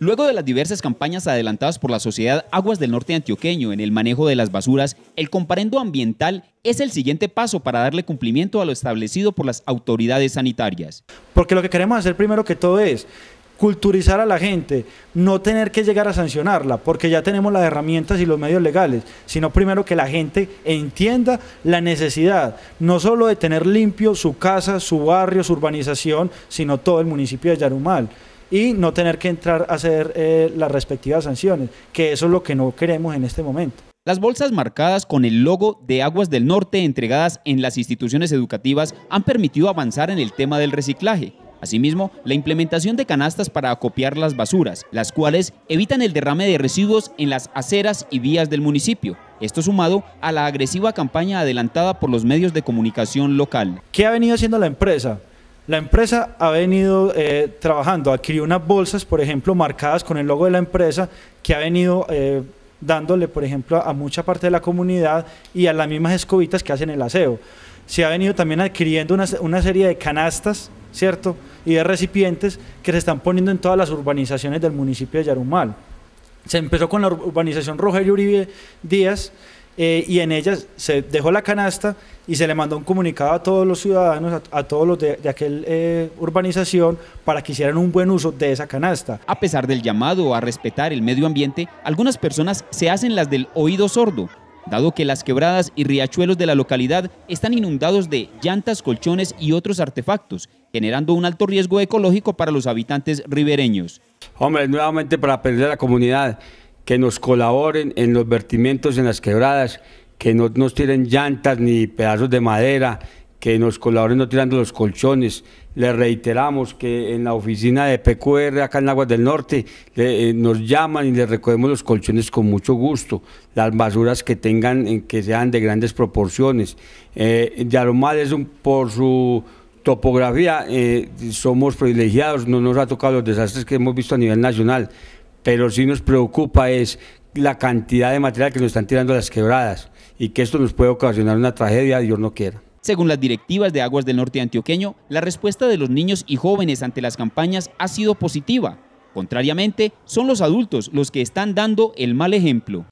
Luego de las diversas campañas adelantadas por la Sociedad Aguas del Norte Antioqueño en el manejo de las basuras, el comparendo ambiental es el siguiente paso para darle cumplimiento a lo establecido por las autoridades sanitarias. Porque lo que queremos hacer primero que todo es culturizar a la gente, no tener que llegar a sancionarla, porque ya tenemos las herramientas y los medios legales, sino primero que la gente entienda la necesidad, no solo de tener limpio su casa, su barrio, su urbanización, sino todo el municipio de Yarumal y no tener que entrar a hacer eh, las respectivas sanciones, que eso es lo que no queremos en este momento. Las bolsas marcadas con el logo de Aguas del Norte entregadas en las instituciones educativas han permitido avanzar en el tema del reciclaje. Asimismo, la implementación de canastas para acopiar las basuras, las cuales evitan el derrame de residuos en las aceras y vías del municipio. Esto sumado a la agresiva campaña adelantada por los medios de comunicación local. ¿Qué ha venido haciendo la empresa? La empresa ha venido eh, trabajando, adquirió unas bolsas, por ejemplo, marcadas con el logo de la empresa, que ha venido eh, dándole, por ejemplo, a mucha parte de la comunidad y a las mismas escobitas que hacen el aseo. Se ha venido también adquiriendo una, una serie de canastas, ¿cierto? Y de recipientes que se están poniendo en todas las urbanizaciones del municipio de Yarumal. Se empezó con la urbanización Rogelio Uribe Díaz, eh, y en ellas se dejó la canasta y se le mandó un comunicado a todos los ciudadanos, a, todos los de, aquella eh, urbanización, para que hicieran un buen uso de esa canasta. A pesar del llamado a respetar el medio ambiente, algunas personas se hacen las del oído sordo, dado que las quebradas y riachuelos de la localidad están inundados de llantas, colchones y otros artefactos, generando un alto riesgo ecológico para los habitantes ribereños. Hombre, nuevamente para perder la comunidad que nos colaboren en los vertimientos en las quebradas, que no nos tiren llantas ni pedazos de madera, que nos colaboren no tirando los colchones. Les reiteramos que en la oficina de PQR acá en Aguas del Norte eh, nos llaman y les recogemos los colchones con mucho gusto, las basuras que tengan, eh, que sean de grandes proporciones. Eh, más es por su topografía, eh, somos privilegiados, no nos ha tocado los desastres que hemos visto a nivel nacional, pero sí nos preocupa es la cantidad de material que nos están tirando a las quebradas y que esto nos puede ocasionar una tragedia, Dios no quiera. Según las directivas de Aguas del Norte Antioqueño, la respuesta de los niños y jóvenes ante las campañas ha sido positiva. Contrariamente, son los adultos los que están dando el mal ejemplo.